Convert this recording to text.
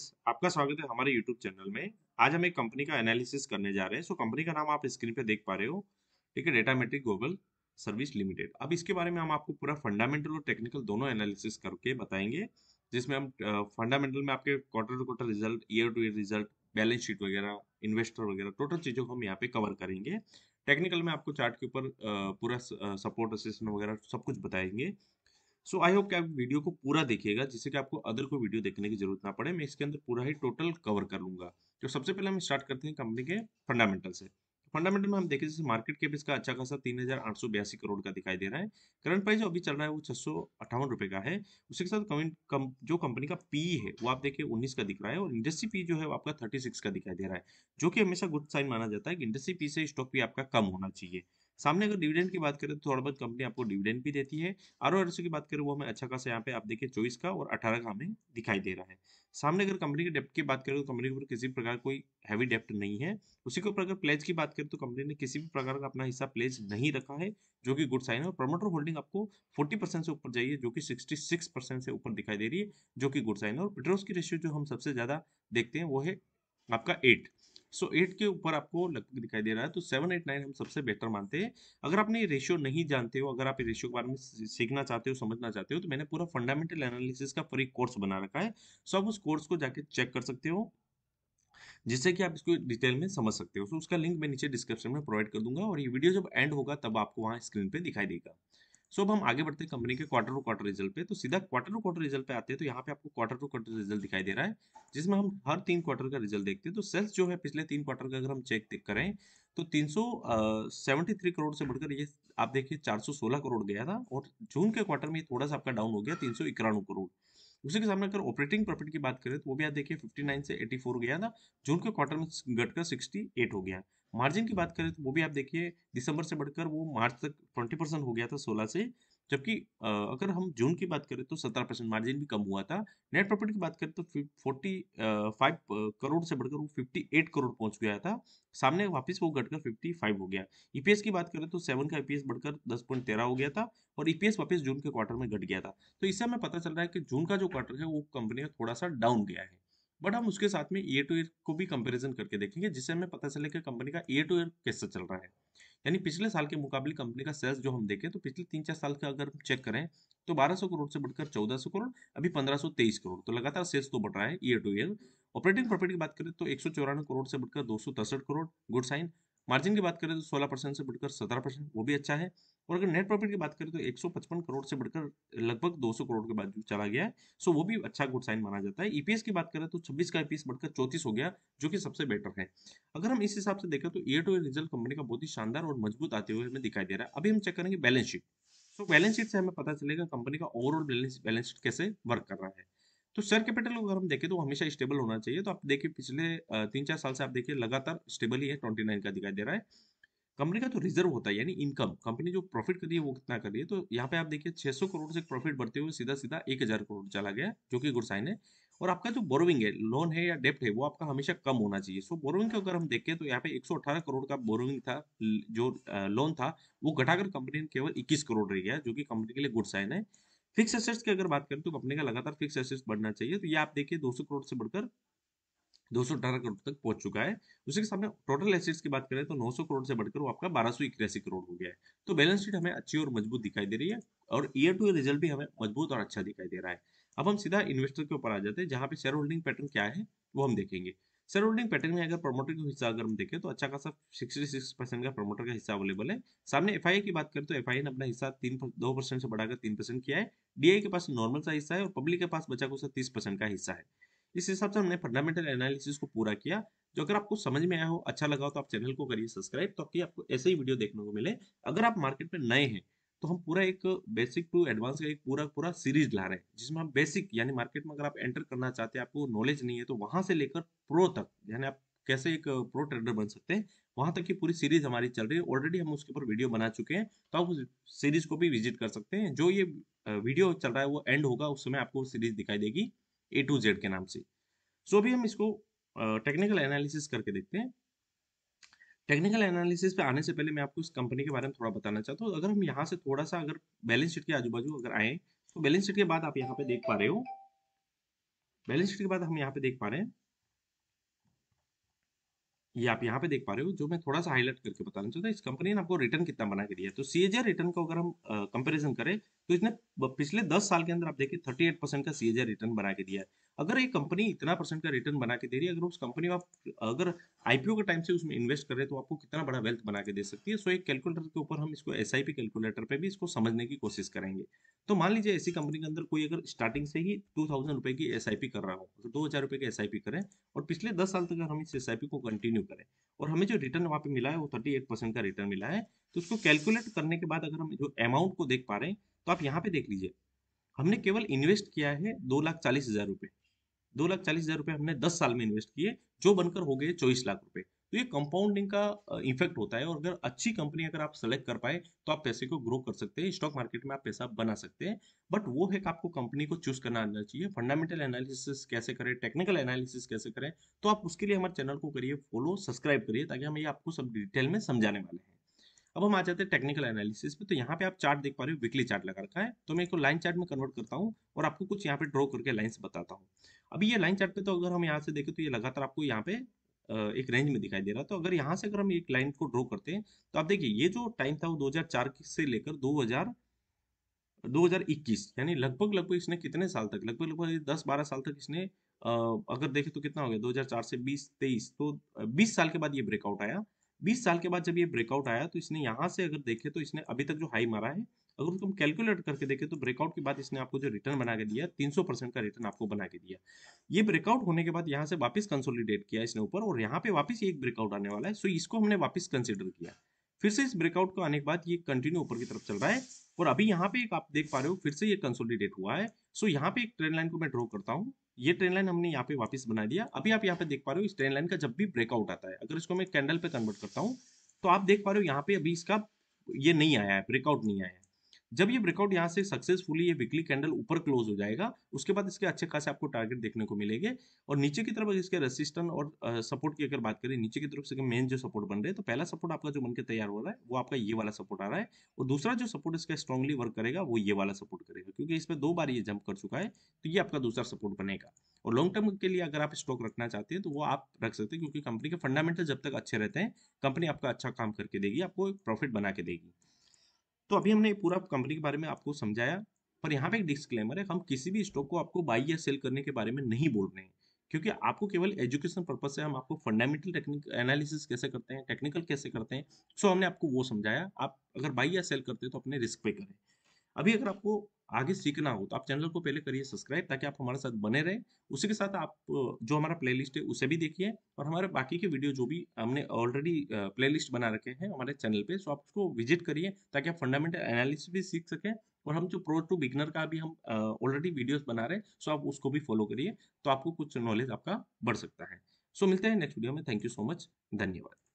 friends आपका स्वागत है हमारे यूट्यूब चैनल में आज हम एक कंपनी का एनालिसिस करने जा रहे हैं सो कंपनी का नाम आप स्क्रीन पे देख पा रहे हो ठीक है data metric global service limited अब इसके बारे में हम आपको पूरा फंडामेंटल और टेक्निकल दोनों एनालिसिस करके बताएंगे जिसमें हम फंडामेंटल में आपके quarter to quarter result year to year result balance sheet वगैरह इन्वेस्टर वगैरह टोटल चीज़ों को हम यहाँ पे कवर करेंगे टेक्निकल में आपको चार्ट के ऊपर पूरा सपोर्ट असिस्टेंट वगैरह सब कुछ बताएंगे सो आई होप कि आप वीडियो को पूरा देखिएगा जिससे कि आपको अदर को वीडियो देखने की जरूरत ना पड़े मैं इसके अंदर पूरा ही टोटल कवर कर लूंगा तो सबसे पहले हम स्टार्ट करते हैं कंपनी के फंडामेंटल से फंडामेंटल में हम देखें जैसे मार्केट कैप इसका अच्छा खासा तीन हजार आठ सौ बयासी करोड़ का दिखाई दे रहा है करंट प्राइस जो अभी चल रहा है वो छह सौ अट्ठावन रुपए का है उसके साथ कम, जो कंपनी का पी है वो आप देखिए उन्नीस का दिख रहा है और इंडस्ट्री पी जो है वो आपका थर्टी सिक्स का दिखाई दे रहा है जो कि हमेशा गुड साइन माना जाता है कि इंडस्ट्री पी से स्टॉक भी आपका कम होना चाहिए सामने अगर डिविडेंड की बात करें तो थोड़ा बहुत कंपनी आपको डिविडेंड भी देती है आर ओ की बात करें वो हमें अच्छा खासा यहाँ पे आप देखिए चौबीस का और अठारह का हमें दिखाई दे रहा है सामने अगर कंपनी के डेप्ट की बात करें तो कंपनी के ऊपर किसी प्रकार कोई हैवी डेप्ट नहीं है उसी के ऊपर अगर प्लेज की बात करें तो कंपनी ने किसी भी प्रकार का अपना हिस्सा प्लेज नहीं रखा है जो कि गुड साइन है और प्रमोटर होल्डिंग आपको 40 परसेंट से ऊपर चाहिए जो कि 66 परसेंट से ऊपर दिखाई दे रही है जो कि गुड साइन है और पेट्रोल्स की रेशियो जो हम सबसे ज़्यादा देखते हैं वो है आपका एट सो एट के ऊपर आपको दिखाई दे रहा है तो सेवन एट नाइन हम सबसे बेहतर मानते हैं अगर आपने रेशियो नहीं जानते हो अगर आप रेशियो के बारे में सीखना चाहते हो समझना चाहते हो तो मैंने पूरा फंडामेंटल एनालिसिस का फ्री कोर्स बना रखा है सो आप उस कोर्स को जाके चेक कर सकते हो जिससे कि आप इसको डिटेल में समझ सकते हो so, उसका लिंक मैं नीचे डिस्क्रिप्शन में प्रोवाइड कर दूंगा और ये वीडियो जब एंड होगा तब आपको वहाँ स्क्रीन पर दिखाई देगा सो अब हम आगे बढ़ते हैं कंपनी के क्वार्टर टू क्वार्टर रिजल्ट पे तो सीधा क्वार्टर टू क्वार्टर रिजल्ट पे आते हैं तो यहाँ पे आपको क्वार्टर टू क्वार्टर रिजल्ट दिखाई दे रहा है जिसमें हम हर तीन क्वार्टर का रिजल्ट देखते हैं तो सेल्स जो है पिछले तीन क्वार्टर का अगर हम चेक करें तो तीन करोड़ से बढ़कर ये आप देखिए चार करोड़ गया था और जून के क्वार्टर में थोड़ा सा आपका डाउन हो गया तीन करोड़ उसी के सामने अगर ऑपरेटिंग प्रॉफिट की बात करें तो वो भी आप देखिए 59 से 84 गया था जून के क्वार्टर में घटकर 68 हो गया मार्जिन की बात करें तो वो भी आप देखिए दिसंबर से बढ़कर वो मार्च तक ट्वेंटी परसेंट हो गया था सोलह से जबकि अगर हम जून की बात करें तो सत्रह परसेंट मार्जिन भी कम हुआ था नेट प्रॉफिट की बात करें तो फोर्टी फाइव करोड़ से बढ़कर वो फिफ्टी एट करोड़ पहुंच गया था सामने वापस वो घटकर फिफ्टी फाइव हो गया ईपीएस e की बात करें तो सेवन का ईपीएस e बढ़कर दस पॉइंट तेरह हो गया था और ईपीएस e वापस जून के क्वार्टर में घट गया था तो इससे हमें पता चल रहा है कि जून का जो क्वार्टर है वो कंपनी का थोड़ा सा डाउन गया है बट हम उसके साथ में ईयर टू ईयर को भी कंपेरिजन करके देखेंगे जिससे हमें पता चले कि कंपनी का ईयर टू ईयर कैसे चल रहा है यानी पिछले साल के मुकाबले कंपनी का सेल्स जो हम देखें तो पिछले तीन चार साल का अगर हम चेक करें तो 1200 करोड़ से बढ़कर 1400 करोड़ अभी 1523 करोड़ तो लगातार सेल्स तो बढ़ रहा है year to year operating profit की बात करें तो एक करोड़ से बढ़कर दो करोड़ गुड साइन मार्जिन की बात करें तो 16 परसेंट से बढ़कर 17 परसेंट वो भी अच्छा है और अगर नेट प्रॉफिट की बात करें तो 155 करोड़ से बढ़कर लगभग 200 करोड़ के बाद चला गया है सो वो भी अच्छा गुड साइन माना जाता है ईपीएस e की बात करें तो 26 का ईपीएस e बढ़कर 34 हो गया जो कि सबसे बेटर है अगर हम इस हिसाब से देखें तो ए टू ईयर रिजल्ट कंपनी का बहुत ही शानदार और मजबूत आते हुए हमें दिखाई दे रहा है अभी हम चेक करेंगे बैलेंस शीट तो बैलेंस शीट से हमें पता चलेगा कंपनी का ओवरऑल बैलेंस शीट कैसे वर्क कर रहा है तो शेयर कैपिटल को अगर हम देखें तो हमेशा स्टेबल होना चाहिए तो आप देखिए पिछले तीन चार साल से आप देखिए लगातार स्टेबल ही है ट्वेंटी नाइन का दिखाई दे रहा है कंपनी का तो रिजर्व होता है यानी इनकम कंपनी जो प्रॉफिट कर रही है वो कितना कर रही है तो यहाँ पे आप देखिए छह सौ करोड़ से प्रॉफिट बढ़ते हुए सीधा सीधा हजार करोड़ चला गया जो कि गुरसाइन है और आपका जो बोरोविंग है लोन है या डेप्ट है वो आपका हमेशा कम होना चाहिए सो बोरोविंग का अगर हम देखें तो यहाँ पे एक करोड़ का बोरोविंग था जो लोन था वो घटाकर कंपनी केवल इक्कीस करोड़ रह गया जो कि कंपनी के लिए गुड साइन है फिक्स एसेट्स की अगर बात करें तो कंपनी का लगातार फिक्स एसेट्स बढ़ना चाहिए तो ये आप देखिए 200 करोड़ से बढ़कर दो करोड़ तक पहुंच चुका है उसके सामने टोटल एसेट्स की बात करें तो 900 करोड़ से बढ़कर वो आपका बारह करोड़ हो गया है तो बैलेंस शीट हमें अच्छी और मजबूत दिखाई दे रही है और ईयर टू ईयर रिजल्ट भी हमें मजबूत और अच्छा दिखाई दे रहा है अब हम सीधा इन्वेस्टर के ऊपर आ जाते हैं जहाँ पे शेयर होल्डिंग पैटर्न क्या है वो हम देखेंगे सराउंडिंग पैटर्न में अगर प्रमोटर का हिस्सा अगर हम देखें तो अच्छा खासा सिक्स परसेंट का प्रमोटर का हिस्सा अवेलेबल है सामने एफ की बात करें तो एफ ने अपना हिस्सा तीन दो परसेंट से बढ़ाकर तीन परसेंट किया है डीआई के पास नॉर्मल सा हिस्सा है और पब्लिक के पास बचा कुछ तीस परसेंट का हिस्सा है इस हिसाब से हमने फंडामेंटल एनालिसिस को पूरा किया जो अगर आपको समझ में आया हो अच्छा लगा हो तो आप चैनल को करिए सब्सक्राइब तो आपको ऐसे ही वीडियो देखने को मिले अगर आप मार्केट में नए हैं तो हम पूरा एक बेसिक टू एडवांस का एक पूरा पूरा सीरीज ला रहे हैं जिसमें हम बेसिक यानी मार्केट में अगर आप एंटर करना चाहते हैं आपको नॉलेज नहीं है तो वहां से लेकर प्रो तक यानी आप कैसे एक प्रो ट्रेडर बन सकते हैं वहां तक की पूरी सीरीज हमारी चल रही है ऑलरेडी हम उसके ऊपर वीडियो बना चुके हैं तो आप उस सीरीज को भी विजिट कर सकते हैं जो ये वीडियो चल रहा है वो एंड होगा उस समय आपको सीरीज दिखाई देगी ए टू जेड के नाम से सो भी अभी हम इसको टेक्निकल एनालिसिस करके देखते हैं टेक्निकल एनालिसिस पे आने से पहले मैं आपको इस कंपनी के बारे में थोड़ा बताना चाहता हूँ अगर हम यहाँ से थोड़ा सा अगर बैलेंस शीट के आजू बाजू अगर आए तो बैलेंस शीट के बाद आप यहाँ पे देख पा रहे हो बैलेंस शीट के बाद हम यहाँ पे देख पा रहे हैं ये आप यहाँ पे देख पा रहे हो जो मैं थोड़ा सा हाईलाइट करके बताना चाहता हूँ तो इस कंपनी ने आपको रिटर्न कितना बना के दिया तो सीएजर रिटर्न को अगर हम कंपैरिजन करें तो इसने पिछले दस साल के अंदर आप देखिए थर्टी एट परसेंट का सीएजआर रिटर्न बना के दिया है अगर ये कंपनी इतना परसेंट का रिटर्न बना के दे रही है अगर उस कंपनी आप अगर आईपीओ के टाइम से उसमें इन्वेस्ट कर रहे तो आपको कितना बड़ा वेल्थ बना के दे सकती है सो एक कैलकुलेटर के ऊपर हम इसको एस कैलकुलेटर पर भी इसको समझने की कोशिश करेंगे तो मान लीजिए ऐसी कंपनी के अंदर कोई अगर स्टार्टिंग से ही टू थाउजेंड रुपये की एस आई पी कर रहा हो तो दो हज़ार रुपये की एस आई पी करें और पिछले दस साल तक अगर हम इस एस आई पी को कंटिन्यू करें और हमें जो रिटर्न वहाँ पे मिला है वो थर्टी एट परसेंट का रिटर्न मिला है तो उसको कैलकुलेट करने के बाद अगर हम जो अमाउंट को देख पा रहे हैं तो आप यहाँ पे देख लीजिए हमने केवल इन्वेस्ट किया है दो लाख चालीस हज़ार रुपये दो लाख चालीस हज़ार रुपये हमने दस साल में इन्वेस्ट किए जो बनकर हो गए चौबीस लाख रुपये तो ये कंपाउंडिंग का इफेक्ट होता है और अगर अच्छी कंपनी अगर आप सेलेक्ट कर पाए तो आप पैसे को ग्रो कर सकते हैं स्टॉक मार्केट में आप पैसा बना सकते हैं बट वो है कि आपको कंपनी को चूज करना आना चाहिए फंडामेंटल एनालिसिस कैसे करें टेक्निकल एनालिसिस कैसे करें तो आप उसके लिए हमारे चैनल को करिए फॉलो सब्सक्राइब करिए ताकि हम ये आपको सब डिटेल में समझाने वाले हैं अब हम आ जाते हैं टेक्निकल एनालिसिस पे तो यहाँ पे आप चार्ट देख पा रहे हो वीकली चार्ट लगा रखा है तो मैं इसको लाइन चार्ट में कन्वर्ट करता हूँ और आपको कुछ यहाँ पे ड्रॉ करके लाइन बताता हूँ अभी ये लाइन चार्ट पे तो अगर हम यहाँ से देखें तो ये लगातार आपको यहाँ पे एक रेंज में दिखाई दे रहा तो अगर यहाँ से अगर हम एक लाइन को ड्रॉ करते हैं तो आप देखिए ये जो टाइम था वो 2004 से लेकर 2000 2021 यानी लगभग लगभग इसने कितने साल तक लगभग लगभग दस बारह साल तक इसने अगर देखें तो कितना हो गया 2004 से 20 23 तो 20 साल के बाद ये ब्रेकआउट आया 20 साल के बाद जब ये ब्रेकआउट आया तो इसने यहाँ से अगर देखें तो इसने अभी तक जो हाई मारा है अगर उनको हम कैलकुलेट करके देखें तो ब्रेकआउट के बाद इसने आपको जो रिटर्न बना के दिया तीन सौ परसेंट का रिटर्न आपको बना के दिया ये ब्रेकआउट होने के बाद यहाँ से वापस कंसोलिडेट किया इसने ऊपर और यहाँ पे वापस एक ब्रेकआउट आने वाला है सो इसको हमने वापस कंसिडर किया फिर से इस ब्रेकआउट को आने के बाद ये कंटिन्यू ऊपर की तरफ चल रहा है और अभी यहाँ पे एक आप देख पा रहे हो फिर से ये कंसोलिडेट हुआ है सो यहाँ पे एक ट्रेन लाइन को मैं ड्रॉ करता हूँ ये ट्रेन लाइन हमने यहाँ पे वापस बना दिया अभी आप यहाँ पे देख पा रहे हो इस ट्रेन लाइन का जब भी ब्रेकआउट आता है अगर इसको मैं कैंडल पे कन्वर्ट करता हूँ तो आप देख पा रहे हो यहाँ पे अभी इसका ये नहीं आया है ब्रेकआउट नहीं आया है जब ये ब्रेकआउट यहाँ से सक्सेसफुली ये वीकली कैंडल ऊपर क्लोज हो जाएगा उसके बाद इसके अच्छे खासे आपको टारगेट देखने को मिलेंगे और नीचे की तरफ इसके रेसिस्टेंट और सपोर्ट की अगर बात करें नीचे की तरफ से मेन जो सपोर्ट बन रहे तो पहला सपोर्ट आपका जो बनकर तैयार हो रहा है वो आपका ये वाला सपोर्ट आ रहा है और दूसरा जो सपोर्ट इसका स्ट्रॉन्गली वर्क करेगा वो ये वाला सपोर्ट करेगा क्योंकि इसमें दो बार ये जंप कर चुका है तो ये आपका दूसरा सपोर्ट बनेगा और लॉन्ग टर्म के लिए अगर आप स्टॉक रखना चाहते हैं तो वो आप रख सकते हैं क्योंकि कंपनी के फंडामेंटल जब तक अच्छे रहते हैं कंपनी आपका अच्छा काम करके देगी आपको प्रॉफिट बना के देगी तो अभी हमने पूरा कंपनी के बारे में आपको समझाया पर यहाँ पे एक डिस्क्लेमर है हम किसी भी स्टॉक को आपको बाई या सेल करने के बारे में नहीं बोल रहे हैं क्योंकि आपको केवल एजुकेशन पर्पज से हम आपको फंडामेंटल टेक्निकल एनालिसिस कैसे करते हैं टेक्निकल कैसे करते हैं सो हमने आपको वो समझाया आप अगर बाई या सेल करते हैं तो अपने रिस्क पे करें अभी अगर आपको आगे सीखना हो तो आप चैनल को पहले करिए सब्सक्राइब ताकि आप हमारे साथ बने रहें उसी के साथ आप जो हमारा प्लेलिस्ट है उसे भी देखिए और हमारे बाकी के वीडियो जो भी हमने ऑलरेडी प्लेलिस्ट बना रखे हैं हमारे चैनल पे सो आप उसको विजिट करिए ताकि आप फंडामेंटल एनालिसिस भी सीख सकें और हम जो प्रो टू बिगनर का भी हम ऑलरेडी वीडियोस बना रहे हैं सो आप उसको भी फॉलो करिए तो आपको कुछ नॉलेज आपका बढ़ सकता है सो मिलते हैं नेक्स्ट वीडियो में थैंक यू सो मच धन्यवाद